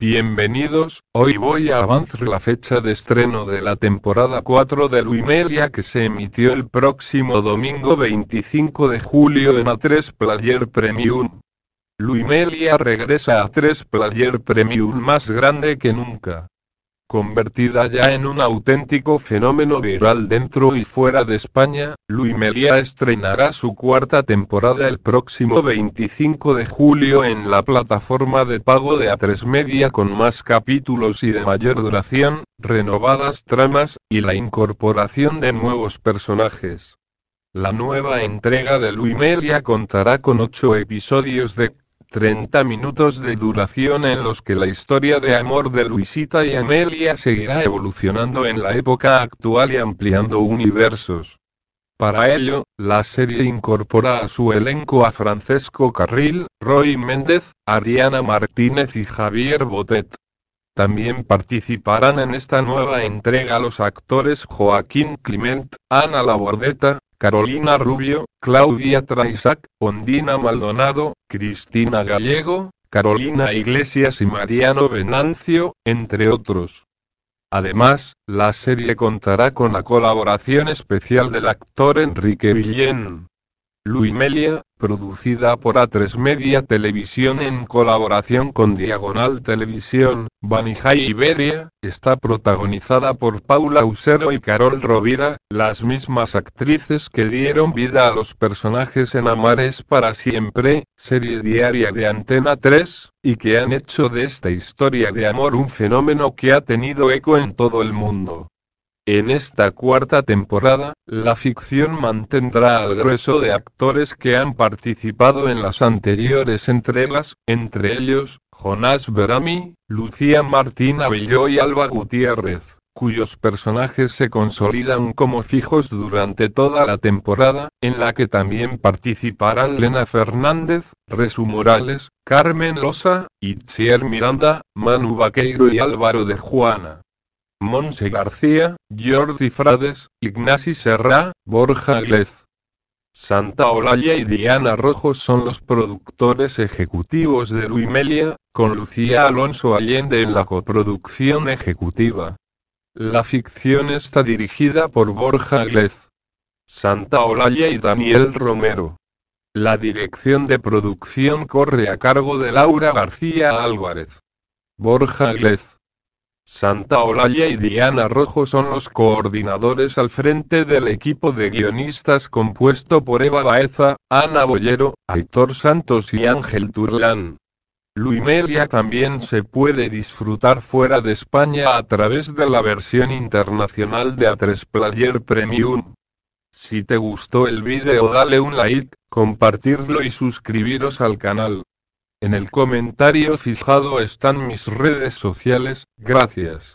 Bienvenidos, hoy voy a avanzar la fecha de estreno de la temporada 4 de Luimelia que se emitió el próximo domingo 25 de julio en A3 Player Premium. Luimelia regresa a A3 Player Premium más grande que nunca. Convertida ya en un auténtico fenómeno viral dentro y fuera de España, Luis Melia estrenará su cuarta temporada el próximo 25 de julio en la plataforma de pago de A3 Media con más capítulos y de mayor duración, renovadas tramas, y la incorporación de nuevos personajes. La nueva entrega de Luis Melia contará con ocho episodios de 30 minutos de duración en los que la historia de amor de Luisita y Amelia seguirá evolucionando en la época actual y ampliando universos. Para ello, la serie incorpora a su elenco a Francesco Carril, Roy Méndez, Ariana Martínez y Javier Botet. También participarán en esta nueva entrega los actores Joaquín Clement, Ana Labordeta, Carolina Rubio, Claudia Traisac, Ondina Maldonado, Cristina Gallego, Carolina Iglesias y Mariano Venancio, entre otros. Además, la serie contará con la colaboración especial del actor Enrique Villén. Luis Melia producida por A3 Media Televisión en colaboración con Diagonal Televisión, Banijay Iberia, está protagonizada por Paula Usero y Carol Rovira, las mismas actrices que dieron vida a los personajes en Amares para siempre, serie diaria de Antena 3, y que han hecho de esta historia de amor un fenómeno que ha tenido eco en todo el mundo. En esta cuarta temporada, la ficción mantendrá al grueso de actores que han participado en las anteriores entregas, entre ellos, Jonás Berami, Lucía Martín Abelló y Alba Gutiérrez, cuyos personajes se consolidan como fijos durante toda la temporada, en la que también participarán Lena Fernández, Resu Morales, Carmen Losa, Itziar Miranda, Manu Vaqueiro y Álvaro de Juana. Monse García, Jordi Frades, Ignasi Serra, Borja Glez. Santa Olalla y Diana Rojo son los productores ejecutivos de Luimelia, con Lucía Alonso Allende en la coproducción ejecutiva. La ficción está dirigida por Borja Glez. Santa Olalla y Daniel Romero. La dirección de producción corre a cargo de Laura García Álvarez. Borja Glez. Santa Olaya y Diana Rojo son los coordinadores al frente del equipo de guionistas compuesto por Eva Baeza, Ana Bollero, Aitor Santos y Ángel Turlán. Luimelia también se puede disfrutar fuera de España a través de la versión internacional de A3 Player Premium. Si te gustó el vídeo dale un like, compartirlo y suscribiros al canal. En el comentario fijado están mis redes sociales, gracias.